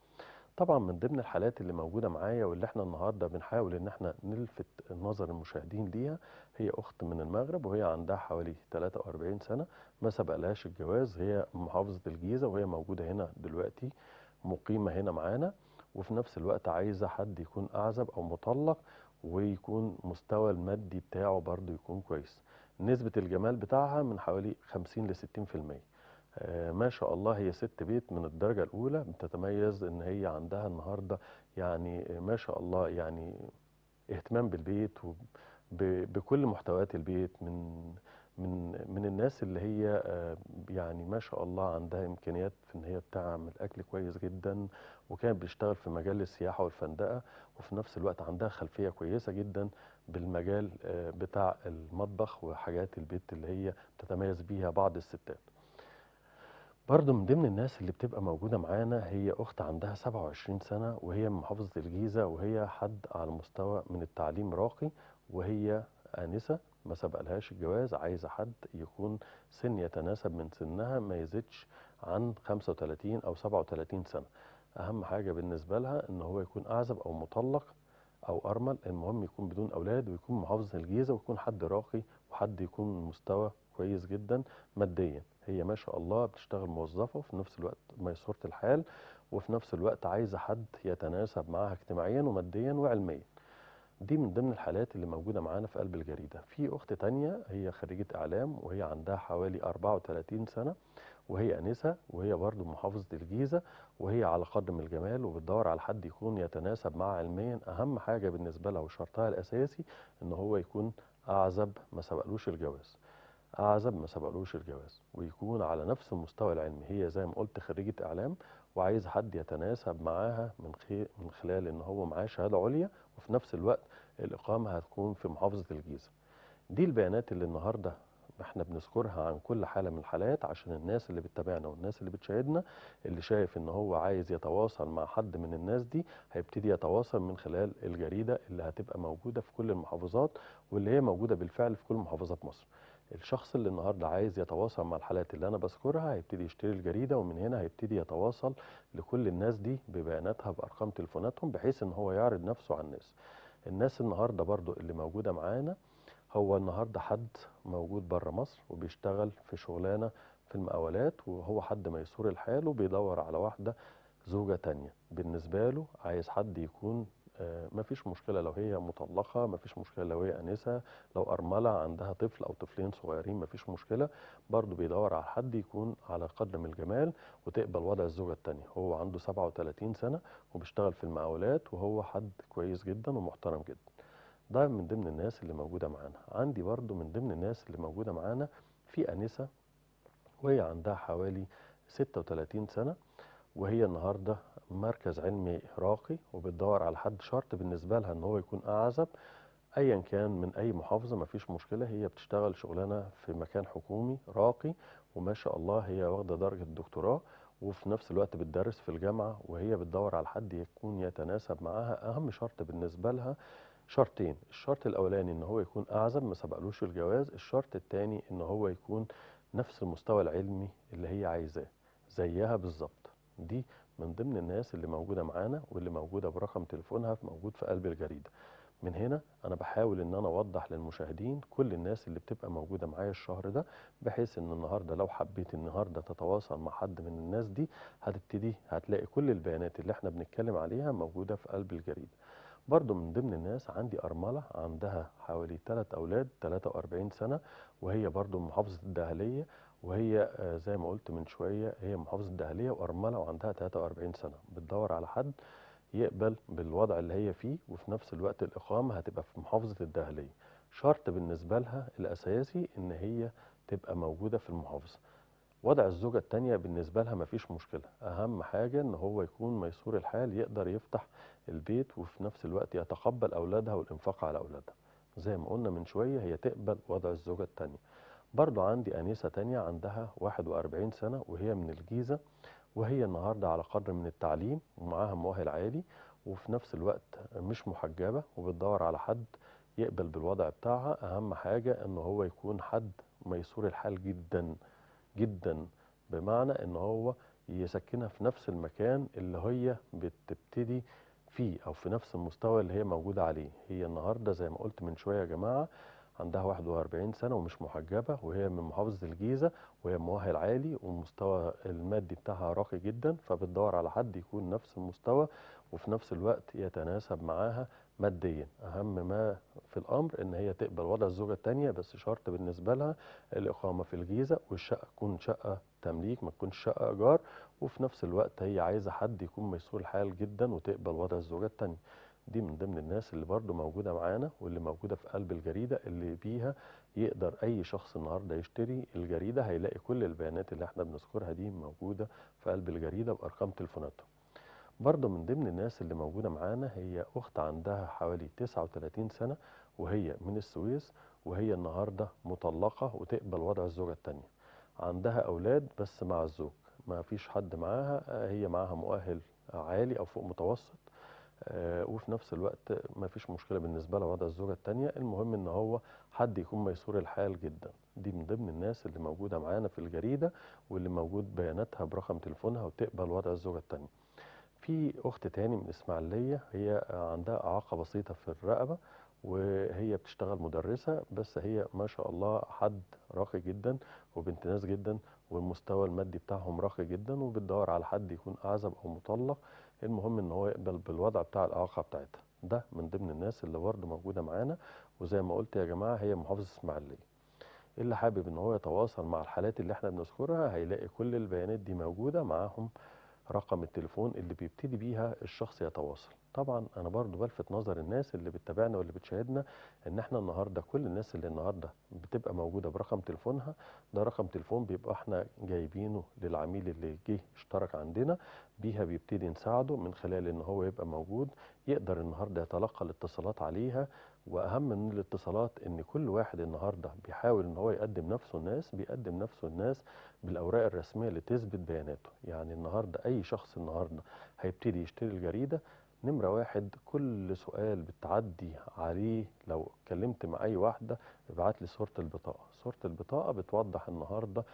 طبعا من ضمن الحالات اللي موجودة معايا واللي احنا النهاردة بنحاول ان احنا نلفت نظر المشاهدين ليها هي اخت من المغرب وهي عندها حوالي 43 سنة ما سبقلهاش الجواز هي محافظة الجيزة وهي موجودة هنا دلوقتي مقيمة هنا معانا وفي نفس الوقت عايزة حد يكون اعزب او مطلق ويكون مستوى المادي بتاعه برضه يكون كويس نسبة الجمال بتاعها من حوالي 50 ل 60% آه، ما شاء الله هي ست بيت من الدرجة الأولى بتتميز إن هي عندها النهاردة يعني آه، ما شاء الله يعني اهتمام بالبيت وبكل محتويات البيت من من من الناس اللي هي آه، يعني ما شاء الله عندها امكانيات في ان هي تعمل اكل كويس جدا وكانت بتشتغل في مجال السياحه والفندقه وفي نفس الوقت عندها خلفيه كويسه جدا بالمجال بتاع المطبخ وحاجات البيت اللي هي بتتميز بيها بعض الستات برضو من ضمن الناس اللي بتبقى موجودة معانا هي أخت عندها 27 سنة وهي من محافظة الجيزة وهي حد على مستوى من التعليم راقي وهي آنسة ما لهاش الجواز عايزة حد يكون سن يتناسب من سنها ما يزيدش عن 35 أو 37 سنة أهم حاجة بالنسبة لها إن هو يكون أعزب أو مطلق أو أرمل المهم يكون بدون أولاد ويكون محافظة الجيزة ويكون حد راقي وحد يكون مستوى كويس جدا ماديا هي ما شاء الله بتشتغل موظفة وفي نفس الوقت ميسورة الحال وفي نفس الوقت عايزة حد يتناسب معاها اجتماعيا وماديا وعلميا دي من ضمن الحالات اللي موجودة معانا في قلب الجريدة في أخت تانية هي خريجة إعلام وهي عندها حوالي 34 سنة وهي أنسة وهي برضو محافظة الجيزة وهي على قدر من الجمال وبتدور على حد يكون يتناسب معها علميا أهم حاجة بالنسبة لها وشرطها الأساسي إن هو يكون أعزب ما سبقلوش الجواز أعزب ما سبقلوش الجواز ويكون على نفس المستوى العلمي هي زي ما قلت خريجة إعلام وعايز حد يتناسب معاها من من خلال إن هو معاه شهادة عليا وفي نفس الوقت الإقامة هتكون في محافظة الجيزة دي البيانات اللي النهاردة احنا بنذكرها عن كل حالة من الحالات عشان الناس اللي بتتابعنا والناس اللي بتشاهدنا اللي شايف ان هو عايز يتواصل مع حد من الناس دي هيبتدي يتواصل من خلال الجريدة اللي هتبقى موجودة في كل المحافظات واللي هي موجودة بالفعل في كل محافظات مصر الشخص اللي النهارده عايز يتواصل مع الحالات اللي انا بذكرها هيبتدي يشتري الجريده ومن هنا هيبتدي يتواصل لكل الناس دي ببياناتها بارقام تليفوناتهم بحيث ان هو يعرض نفسه على الناس الناس النهارده برضو اللي موجوده معانا هو النهارده حد موجود بره مصر وبيشتغل في شغلانه في المقاولات وهو حد ميسور الحال وبيدور على واحده زوجه تانية بالنسبه له عايز حد يكون آه، ما فيش مشكله لو هي مطلقه ما فيش مشكله لو هي انسه لو ارمله عندها طفل او طفلين صغيرين ما فيش مشكله برضو بيدور على حد يكون على قدر من الجمال وتقبل وضع الزوجه الثانيه هو عنده 37 سنه وبيشتغل في المقاولات وهو حد كويس جدا ومحترم جدا ده من ضمن الناس اللي موجوده معانا عندي برضو من ضمن الناس اللي موجوده معانا في انسه وهي عندها حوالي 36 سنه وهي النهارده مركز علمي راقي وبتدور على حد شرط بالنسبة لها ان هو يكون اعزب ايا كان من اي محافظة مفيش مشكلة هي بتشتغل شغلانة في مكان حكومي راقي وما شاء الله هي واخدة درجة الدكتوراه وفي نفس الوقت بتدرس في الجامعة وهي بتدور على حد يكون يتناسب معاها أهم شرط بالنسبة لها شرطين الشرط الأولاني إن هو يكون أعزب ما سبقلوش الجواز الشرط الثاني إن هو يكون نفس المستوى العلمي اللي هي عايزاه زيها بالظبط دي من ضمن الناس اللي موجوده معانا واللي موجوده برقم تليفونها موجود في قلب الجريده من هنا انا بحاول ان انا اوضح للمشاهدين كل الناس اللي بتبقى موجوده معايا الشهر ده بحيث ان النهارده لو حبيت النهارده تتواصل مع حد من الناس دي هتبتدي هتلاقي كل البيانات اللي احنا بنتكلم عليها موجوده في قلب الجريده برضو من ضمن الناس عندي أرملة عندها حوالي 3 أولاد 43 سنة وهي برضو من محافظة الدهلية وهي آه، زي ما قلت من شويه هي محافظه الدهليه وارمله وعندها 43 سنه بتدور على حد يقبل بالوضع اللي هي فيه وفي نفس الوقت الاقامه هتبقى في محافظه الدهليه شرط بالنسبه لها الاساسي ان هي تبقى موجوده في المحافظه وضع الزوجه الثانيه بالنسبه لها مفيش مشكله اهم حاجه ان هو يكون ميسور الحال يقدر يفتح البيت وفي نفس الوقت يتقبل اولادها والانفاق على اولادها زي ما قلنا من شويه هي تقبل وضع الزوجه الثانيه برضو عندي أنسة تانية عندها 41 سنة وهي من الجيزة وهي النهاردة على قدر من التعليم ومعاها مؤهل عالي وفي نفس الوقت مش محجبة وبتدور على حد يقبل بالوضع بتاعها أهم حاجة إن هو يكون حد ميسور الحال جدا جدا بمعنى إن هو يسكنها في نفس المكان اللي هي بتبتدي فيه أو في نفس المستوى اللي هي موجودة عليه هي النهاردة زي ما قلت من شوية يا جماعة عندها 41 سنة ومش محجبة وهي من محافظة الجيزة وهي مؤهل عالي والمستوى المادي بتاعها راقي جدا فبتدور على حد يكون نفس المستوى وفي نفس الوقت يتناسب معاها ماديا أهم ما في الأمر إن هي تقبل وضع الزوجة الثانية بس شرط بالنسبة لها الإقامة في الجيزة والشقة تكون شقة تمليك ما تكونش شقة إيجار وفي نفس الوقت هي عايزة حد يكون ميسور الحال جدا وتقبل وضع الزوجة الثانية دي من ضمن الناس اللي برضو موجودة معانا واللي موجودة في قلب الجريدة اللي بيها يقدر أي شخص النهاردة يشتري الجريدة هيلاقي كل البيانات اللي احنا بنذكرها دي موجودة في قلب الجريدة بأرقام تليفوناتهم برضو من ضمن الناس اللي موجودة معانا هي أخت عندها حوالي 39 سنة وهي من السويس وهي النهاردة مطلقة وتقبل وضع الزوجة التانية عندها أولاد بس مع الزوج ما فيش حد معاها هي معاها مؤهل عالي أو فوق متوسط آه، وفي نفس الوقت ما فيش مشكله بالنسبه لها وضع الزوجه الثانيه المهم ان هو حد يكون ميسور الحال جدا دي من ضمن الناس اللي موجوده معانا في الجريده واللي موجود بياناتها برقم تليفونها وتقبل وضع الزوجه الثانيه في اخت تاني من اسماعيليه هي عندها اعاقه بسيطه في الرقبه وهي بتشتغل مدرسه بس هي ما شاء الله حد راقي جدا وبنت ناس جدا والمستوى المادي بتاعهم راقي جدا وبتدور على حد يكون اعزب او مطلق المهم ان هو يقبل بالوضع بتاع الاعاقه بتاعتها ده من ضمن الناس اللي برده موجوده معانا وزي ما قلت يا جماعه هي محافظه اسماعيليه إيه اللي حابب ان هو يتواصل مع الحالات اللي احنا بنذكرها هيلاقي كل البيانات دي موجوده معاهم رقم التليفون اللي بيبتدي بيها الشخص يتواصل طبعا انا برضو بلفت نظر الناس اللي بتتابعنا واللي بتشاهدنا ان احنا النهارده كل الناس اللي النهارده بتبقى موجوده برقم تليفونها ده رقم تليفون بيبقى احنا جايبينه للعميل اللي جه اشترك عندنا بيها بيبتدي نساعده من خلال ان هو يبقى موجود يقدر النهارده يتلقى الاتصالات عليها واهم من الاتصالات ان كل واحد النهارده بيحاول ان هو يقدم نفسه الناس بيقدم نفسه الناس بالاوراق الرسميه اللي تثبت بياناته يعني النهارده اي شخص النهارده هيبتدي يشتري الجريده نمرة واحد كل سؤال بتعدي عليه لو اتكلمت مع أي واحدة ابعت لي صورة البطاقة صورة البطاقة بتوضح النهاردة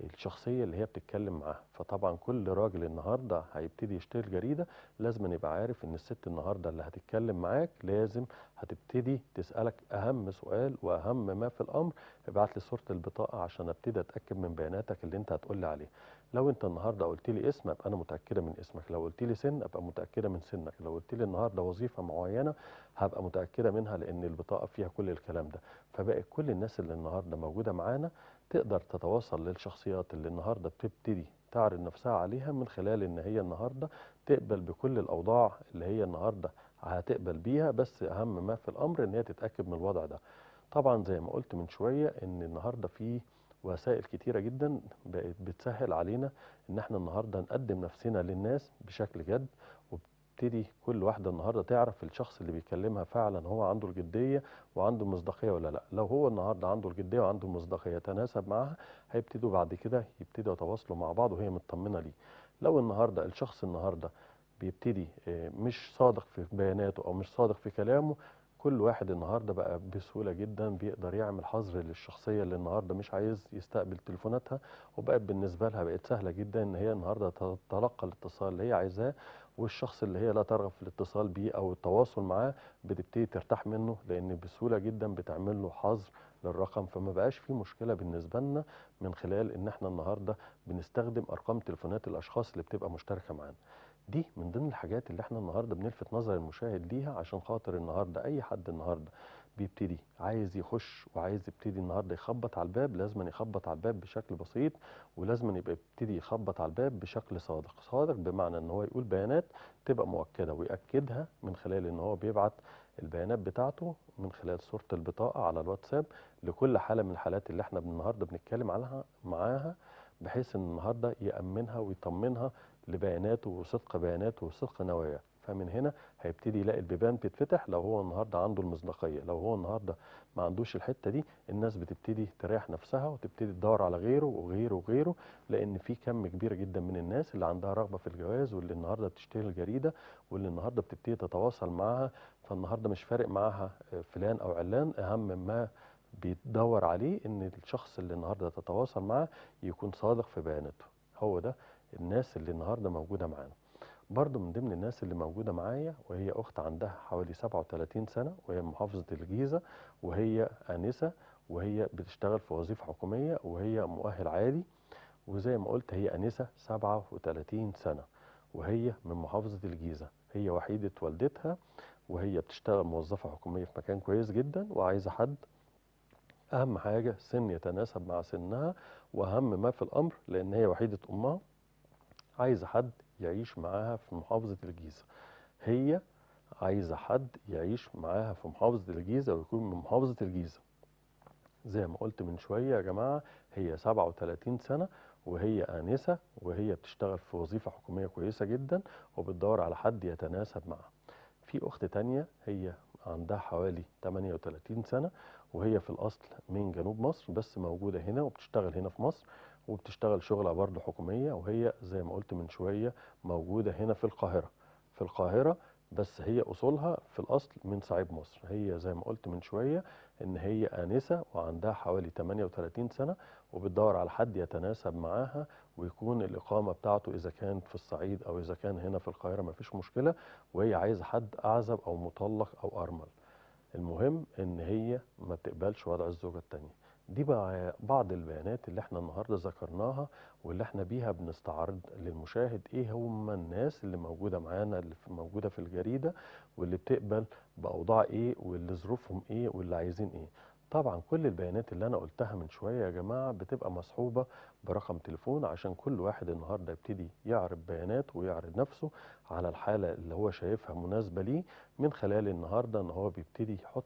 الشخصية اللي هي بتتكلم معاها فطبعا كل راجل النهاردة هيبتدي يشتري الجريدة لازم يبقى عارف ان الست النهاردة اللي هتتكلم معاك لازم هتبتدي تسألك اهم سؤال واهم ما في الامر ابعت لي صورة البطاقة عشان ابتدي اتأكد من بياناتك اللي انت هتقولي عليها لو انت النهارده قلت لي اسم ابقى انا متاكده من اسمك لو قلت لي سن ابقى متاكده من سنك لو قلت لي النهارده وظيفه معينه هبقى متاكده منها لان البطاقه فيها كل الكلام ده فبقى كل الناس اللي النهارده موجوده معانا تقدر تتواصل للشخصيات اللي النهارده بتبتدي تعرض نفسها عليها من خلال ان هي النهارده تقبل بكل الاوضاع اللي هي النهارده هتقبل بيها بس اهم ما في الامر ان هي تتاكد من الوضع ده طبعا زي ما قلت من شويه ان النهارده فيه وسائل كتيرة جدا بقت بتسهل علينا ان احنا النهاردة نقدم نفسنا للناس بشكل جد وبتدي كل واحدة النهاردة تعرف الشخص اللي بيكلمها فعلا هو عنده الجدية وعنده المصداقية ولا لا لو هو النهاردة عنده الجدية وعنده المصداقية تناسب معها هيبتدوا بعد كده يبتدوا يتواصلوا مع بعض وهي مطمنة ليه لو النهاردة الشخص النهاردة بيبتدي آه، مش صادق في بياناته او مش صادق في كلامه كل واحد النهارده بقى بسهوله جدا بيقدر يعمل حظر للشخصيه اللي النهارده مش عايز يستقبل تليفوناتها وبقت بالنسبه لها بقت سهله جدا ان هي النهارده تتلقى الاتصال اللي هي عايزاه والشخص اللي هي لا ترغب في الاتصال بيه او التواصل معاه بتبتدي ترتاح منه لان بسهوله جدا بتعمل له حظر للرقم فما بقاش في مشكله بالنسبه لنا من خلال ان احنا النهارده بنستخدم ارقام تليفونات الاشخاص اللي بتبقى مشتركه معانا دي من ضمن الحاجات اللي احنا النهارده بنلفت نظر المشاهد ليها عشان خاطر النهارده اي حد النهارده بيبتدي عايز يخش وعايز يبتدي النهارده يخبط على الباب لازم يخبط على الباب بشكل بسيط ولازم يبقى يبتدي يخبط على الباب بشكل صادق صادق بمعنى ان هو يقول بيانات تبقى مؤكده وياكدها من خلال ان هو بيبعت البيانات بتاعته من خلال صوره البطاقه على الواتساب لكل حاله من الحالات اللي احنا النهارده بنتكلم عنها معاها بحيث ان النهارده يامنها ويطمنها لبياناته وصدق بياناته وصدق نواياه فمن هنا هيبتدي يلاقي البيبان بتتفتح لو هو النهارده عنده المصداقيه لو هو النهارده ما عندوش الحته دي الناس بتبتدي تريح نفسها وتبتدي تدور على غيره وغيره وغيره لان في كم كبير جدا من الناس اللي عندها رغبه في الجواز واللي النهارده بتشتري الجريده واللي النهارده بتبتدي تتواصل معاها فالنهارده مش فارق معاها فلان او علان اهم ما بيدور عليه ان الشخص اللي النهارده تتواصل معاه يكون صادق في بياناته هو ده الناس اللي النهارده موجوده معانا برضو من ضمن الناس اللي موجوده معايا وهي اخت عندها حوالي 37 سنه وهي محافظه الجيزه وهي انسه وهي بتشتغل في وظيفه حكوميه وهي مؤهل عالي وزي ما قلت هي انسه 37 سنه وهي من محافظه الجيزه هي وحيده والدتها وهي بتشتغل موظفه حكوميه في مكان كويس جدا وعايزه حد اهم حاجه سن يتناسب مع سنها واهم ما في الامر لان هي وحيده امها عايزة حد يعيش معاها في محافظة الجيزة هي عايزة حد يعيش معاها في محافظة الجيزة ويكون من محافظة الجيزة زي ما قلت من شوية يا جماعة هي 37 سنة وهي آنسة وهي بتشتغل في وظيفة حكومية كويسة جدا وبتدور على حد يتناسب معها في أخت تانية هي عندها حوالي 38 سنة وهي في الأصل من جنوب مصر بس موجودة هنا وبتشتغل هنا في مصر وبتشتغل شغلة برضه حكومية وهي زي ما قلت من شوية موجودة هنا في القاهرة في القاهرة بس هي أصولها في الأصل من صعيد مصر هي زي ما قلت من شوية إن هي آنسة وعندها حوالي 38 سنة وبتدور على حد يتناسب معاها ويكون الإقامة بتاعته إذا كان في الصعيد أو إذا كان هنا في القاهرة مفيش مشكلة وهي عايزة حد أعزب أو مطلق أو أرمل المهم إن هي ما تقبلش وضع الزوجة التانية دي بقى بعض البيانات اللي احنا النهارده ذكرناها واللي احنا بيها بنستعرض للمشاهد ايه هم الناس اللي موجوده معانا اللي موجوده في الجريده واللي بتقبل باوضاع ايه واللي ظروفهم ايه واللي عايزين ايه. طبعا كل البيانات اللي انا قلتها من شويه يا جماعه بتبقى مصحوبه برقم تليفون عشان كل واحد النهارده يبتدي يعرض بياناته ويعرض نفسه على الحاله اللي هو شايفها مناسبه ليه من خلال النهارده ان هو بيبتدي يحط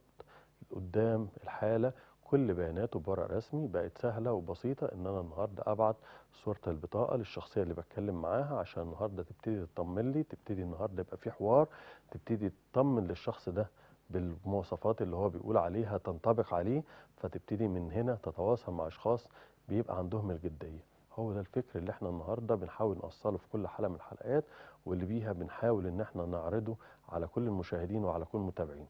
قدام الحاله كل بياناته بورق رسمي بقت سهله وبسيطه ان انا النهارده ابعت صوره البطاقه للشخصيه اللي بتكلم معاها عشان النهارده تبتدي تطمن لي تبتدي النهارده يبقى في حوار تبتدي تطمن للشخص ده بالمواصفات اللي هو بيقول عليها تنطبق عليه فتبتدي من هنا تتواصل مع اشخاص بيبقى عندهم الجديه هو ده الفكر اللي احنا النهارده بنحاول نوصله في كل حلقه من الحلقات واللي بيها بنحاول ان احنا نعرضه على كل المشاهدين وعلى كل المتابعين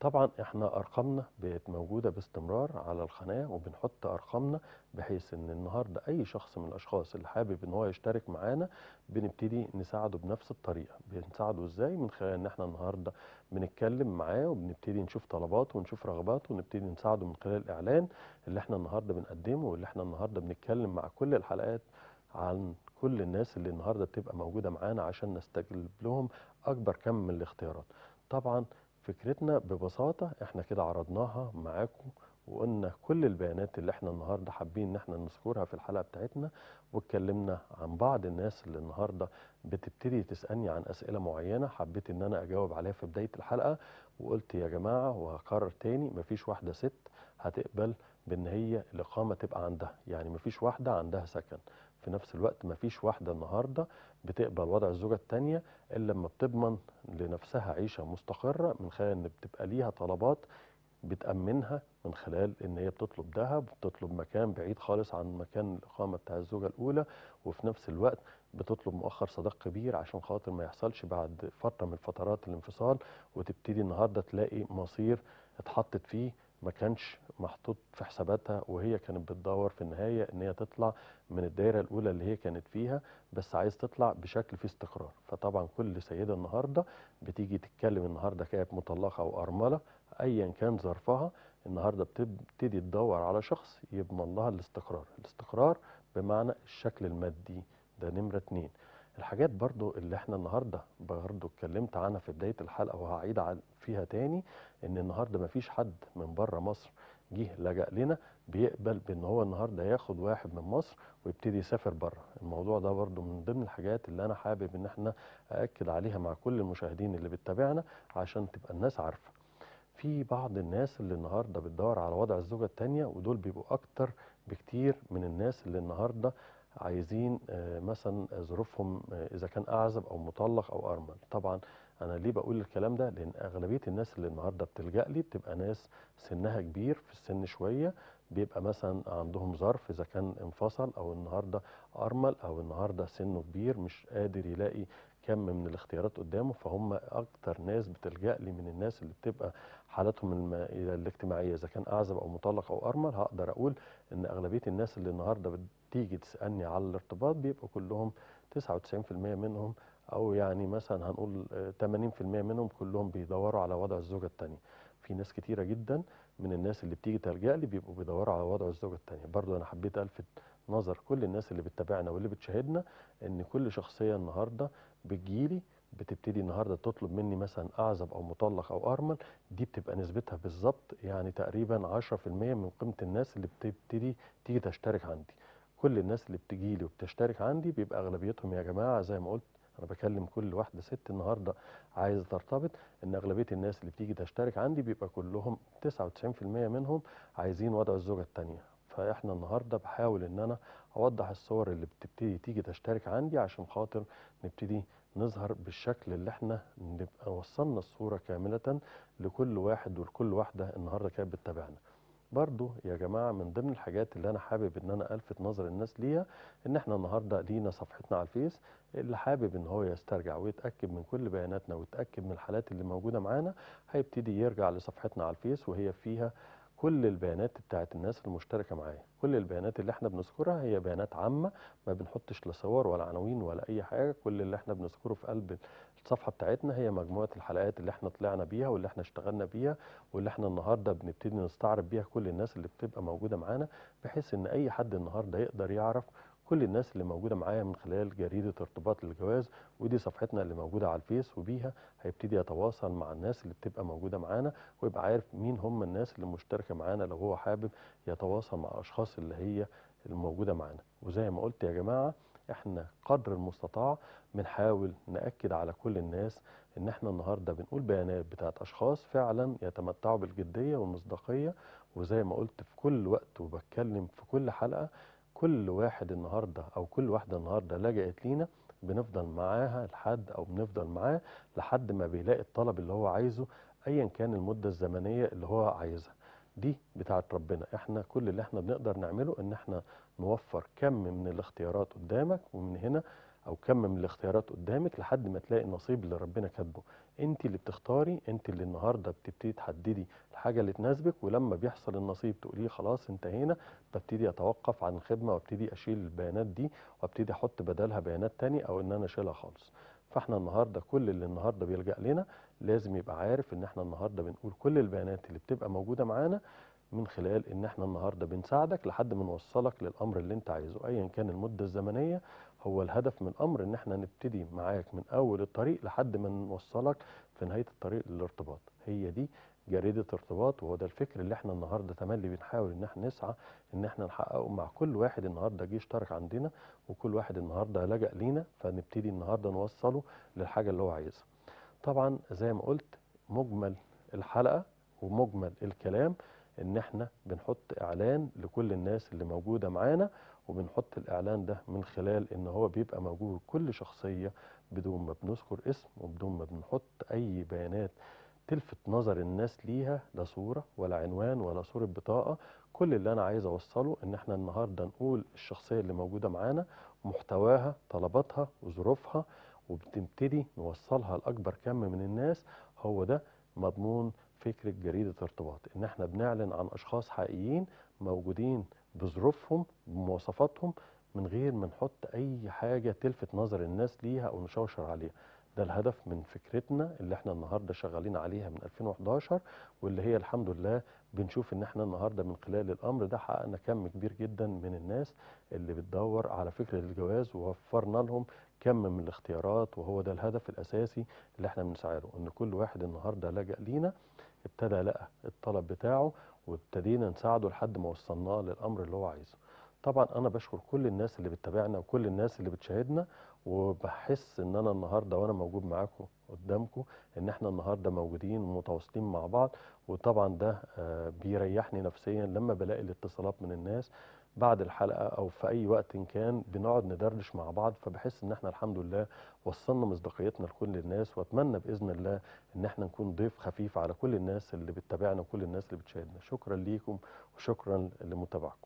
طبعا احنا ارقامنا بقت موجوده باستمرار على القناه وبنحط ارقامنا بحيث ان النهارده اي شخص من الاشخاص اللي حابب ان هو يشترك معانا بنبتدي نساعده بنفس الطريقه بنساعده ازاي من خلال ان احنا النهارده بنتكلم معاه وبنبتدي نشوف طلباته ونشوف رغباته ونبتدي نساعده من خلال الاعلان اللي احنا النهارده بنقدمه واللي احنا النهارده بنتكلم مع كل الحلقات عن كل الناس اللي النهارده بتبقى موجوده معانا عشان نستجلب لهم اكبر كم من الاختيارات طبعا فكرتنا ببساطة احنا كده عرضناها معاكم وقلنا كل البيانات اللي احنا النهاردة حابين ان احنا نذكرها في الحلقة بتاعتنا واتكلمنا عن بعض الناس اللي النهاردة بتبتدي تسألني عن أسئلة معينة حبيت ان انا اجاوب عليها في بداية الحلقة وقلت يا جماعة وهكرر تاني مفيش واحدة ست هتقبل بان هي الإقامة تبقى عندها يعني مفيش واحدة عندها سكن في نفس الوقت ما فيش واحدة النهاردة بتقبل وضع الزوجة التانية إلا لما بتضمن لنفسها عيشة مستقرة من خلال إن بتبقى ليها طلبات بتأمنها من خلال إن هي بتطلب ذهب بتطلب مكان بعيد خالص عن مكان الإقامة بتاع الزوجة الأولى وفي نفس الوقت بتطلب مؤخر صداق كبير عشان خاطر ما يحصلش بعد فترة من فترات الانفصال وتبتدي النهاردة تلاقي مصير اتحطت فيه ما كانش محطوط في حساباتها وهي كانت بتدور في النهايه ان هي تطلع من الدائره الاولى اللي هي كانت فيها بس عايز تطلع بشكل فيه استقرار فطبعا كل سيده النهارده بتيجي تتكلم النهارده كانت مطلقه او ارمله ايا كان ظرفها النهارده بتبتدي تدور على شخص يضمن لها الاستقرار الاستقرار بمعنى الشكل المادي ده نمره اتنين الحاجات برضو اللي احنا النهارده برضو اتكلمت عنها في بدايه الحلقه وهعيد فيها تاني ان النهارده مفيش حد من بره مصر جه لجأ لنا بيقبل بان هو النهارده ياخد واحد من مصر ويبتدي يسافر بره الموضوع ده برده من ضمن الحاجات اللي انا حابب ان احنا ااكد عليها مع كل المشاهدين اللي بتتابعنا عشان تبقى الناس عارفه في بعض الناس اللي النهارده بتدور على وضع الزوجه الثانيه ودول بيبقوا اكتر بكتير من الناس اللي النهارده عايزين آه، مثلا ظروفهم آه، اذا كان اعزب او مطلق او ارمل طبعا انا ليه بقول الكلام ده لان اغلبيه الناس اللي النهارده بتلجا لي بتبقى ناس سنها كبير في السن شويه بيبقى مثلا عندهم ظرف اذا كان انفصل او النهارده ارمل او النهارده سنه كبير مش قادر يلاقي كم من الاختيارات قدامه فهم اكتر ناس بتلجا لي من الناس اللي بتبقى حالتهم الم... الاجتماعيه اذا كان اعزب او مطلق او ارمل هقدر اقول ان اغلبيه الناس اللي النهارده بتيجي تسالني على الارتباط بيبقوا كلهم 99% منهم او يعني مثلا هنقول 80% منهم كلهم بيدوروا على وضع الزوجه الثانيه في ناس كتيره جدا من الناس اللي بتيجي تلجا لي بيبقوا بيدوروا على وضع الزوجه الثانيه برضو انا حبيت الفت نظر كل الناس اللي بتتابعنا واللي بتشاهدنا ان كل شخصيه النهارده بتجيلي بتبتدي النهارده تطلب مني مثلا اعزب او مطلق او ارمل دي بتبقى نسبتها بالظبط يعني تقريبا 10% من قيمه الناس اللي بتبتدي تيجي تشترك عندي كل الناس اللي بتجيلي وبتشترك عندي بيبقى اغلبيتهم يا جماعه زي ما قلت انا بكلم كل واحده ست النهارده عايزه ترتبط ان اغلبيه الناس اللي بتيجي تشترك عندي بيبقى كلهم 99% منهم عايزين وضع الزوجه الثانيه فاحنا النهارده بحاول ان انا اوضح الصور اللي بتبتدي تيجي تشترك عندي عشان خاطر نبتدي نظهر بالشكل اللي احنا نبقى وصلنا الصوره كامله لكل واحد ولكل واحده النهارده كانت بتتابعنا برضو يا جماعة من ضمن الحاجات اللي أنا حابب إن أنا ألفت نظر الناس ليها إن إحنا النهاردة لينا صفحتنا على الفيس اللي حابب إن هو يسترجع ويتأكد من كل بياناتنا ويتأكد من الحالات اللي موجودة معانا هيبتدي يرجع لصفحتنا على الفيس وهي فيها كل البيانات بتاعت الناس المشتركة معايا كل البيانات اللي احنا بنذكرها هي بيانات عامة ما بنحطش لا صور ولا عناوين ولا أي حاجة كل اللي احنا بنذكره في قلب الصفحه بتاعتنا هي مجموعه الحلقات اللي احنا طلعنا بيها واللي احنا اشتغلنا بيها واللي احنا النهارده بنبتدي نستعرض بيها كل الناس اللي بتبقى موجوده معانا بحيث ان اي حد النهارده يقدر يعرف كل الناس اللي موجودة معايا من خلال جريدة ارتباط للجواز ودي صفحتنا اللي موجودة على الفيس وبيها هيبتدي يتواصل مع الناس اللي بتبقى موجودة معانا ويبقى عارف مين هم الناس اللي مشتركة معانا لو هو حابب يتواصل مع الأشخاص اللي هي الموجودة معانا وزي ما قلت يا جماعة احنا قدر المستطاع بنحاول ناكد على كل الناس ان احنا النهارده بنقول بيانات بتاعت اشخاص فعلا يتمتعوا بالجديه والمصداقيه وزي ما قلت في كل وقت وبتكلم في كل حلقه كل واحد النهارده او كل واحده النهارده لجأت لينا بنفضل معاها لحد او بنفضل معاه لحد ما بيلاقي الطلب اللي هو عايزه ايا كان المده الزمنيه اللي هو عايزها دي بتاعت ربنا احنا كل اللي احنا بنقدر نعمله ان احنا نوفر كم من الاختيارات قدامك ومن هنا او كم من الاختيارات قدامك لحد ما تلاقي النصيب اللي ربنا كاتبه انت اللي بتختاري انت اللي النهارده بتبتدي تحددي الحاجه اللي تناسبك ولما بيحصل النصيب تقوليه خلاص انتهينا ببتدي اتوقف عن الخدمه وابتدي اشيل البيانات دي وابتدي احط بدلها بيانات تاني او ان انا اشيلها خالص فاحنا النهارده كل اللي النهارده بيلجا لنا لازم يبقى عارف ان احنا النهارده بنقول كل البيانات اللي بتبقى موجوده معانا من خلال ان احنا النهارده بنساعدك لحد ما نوصلك للامر اللي انت عايزه ايا كان المده الزمنيه هو الهدف من الامر ان احنا نبتدي معاك من اول الطريق لحد ما نوصلك في نهايه الطريق للارتباط هي دي جريده ارتباط وهو ده الفكر اللي احنا النهارده تملي بنحاول ان احنا نسعى ان احنا نحققه مع كل واحد النهارده جه اشترك عندنا وكل واحد النهارده لجأ لينا فنبتدي النهارده نوصله للحاجه اللي هو عايزها. طبعا زي ما قلت مجمل الحلقه ومجمل الكلام ان احنا بنحط اعلان لكل الناس اللي موجوده معانا وبنحط الاعلان ده من خلال ان هو بيبقى موجود كل شخصيه بدون ما بنذكر اسم وبدون ما بنحط اي بيانات تلفت نظر الناس ليها لا صوره ولا عنوان ولا صوره بطاقه كل اللي انا عايز اوصله ان احنا النهارده نقول الشخصيه اللي موجوده معانا محتواها طلباتها وظروفها وبتبتدي نوصلها لاكبر كم من الناس هو ده مضمون فكره جريده ارتباط ان احنا بنعلن عن اشخاص حقيقيين موجودين بظروفهم بمواصفاتهم من غير ما نحط اي حاجه تلفت نظر الناس ليها او نشوشر عليها ده الهدف من فكرتنا اللي احنا النهارده شغالين عليها من 2011 واللي هي الحمد لله بنشوف ان احنا النهارده من خلال الامر ده حققنا كم كبير جدا من الناس اللي بتدور على فكره الجواز ووفرنا لهم كم من الاختيارات وهو ده الهدف الاساسي اللي احنا بنسعى ان كل واحد النهارده لجأ لينا ابتدى لقى الطلب بتاعه وابتدينا نساعده لحد ما وصلناه للامر اللي هو عايزه طبعا انا بشكر كل الناس اللي بتتابعنا وكل الناس اللي بتشاهدنا وبحس ان انا النهارده وانا موجود معاكم قدامكم ان احنا النهارده موجودين ومتواصلين مع بعض وطبعا ده آه، بيريحني نفسيا لما بلاقي الاتصالات من الناس بعد الحلقه او في اي وقت إن كان بنقعد ندردش مع بعض فبحس ان احنا الحمد لله وصلنا مصداقيتنا لكل الناس واتمنى باذن الله ان احنا نكون ضيف خفيف على كل الناس اللي بتتابعنا وكل الناس اللي بتشاهدنا شكرا ليكم وشكرا لمتابعكم